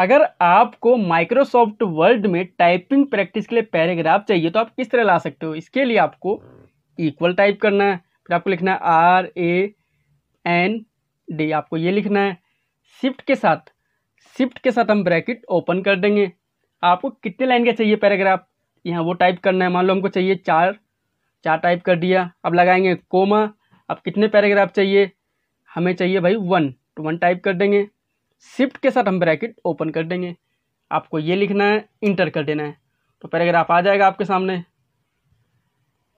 अगर आपको Microsoft Word में टाइपिंग प्रैक्टिस के लिए पैराग्राफ चाहिए तो आप किस तरह ला सकते हो इसके लिए आपको इक्वल टाइप करना है फिर आपको लिखना है आर ए एन डी आपको ये लिखना है शिफ्ट के साथ शिफ्ट के साथ हम ब्रैकेट ओपन कर देंगे आपको कितने लाइन का चाहिए पैराग्राफ यहाँ वो टाइप करना है मान लो हमको चाहिए चार चार टाइप कर दिया अब लगाएंगे कोमा अब कितने पैराग्राफ चाहिए हमें चाहिए भाई वन तो वन टाइप कर देंगे शिफ्ट के साथ हम ब्रैकेट ओपन कर देंगे आपको ये लिखना है इंटर कर देना है तो पैराग्राफ आ जाएगा आपके सामने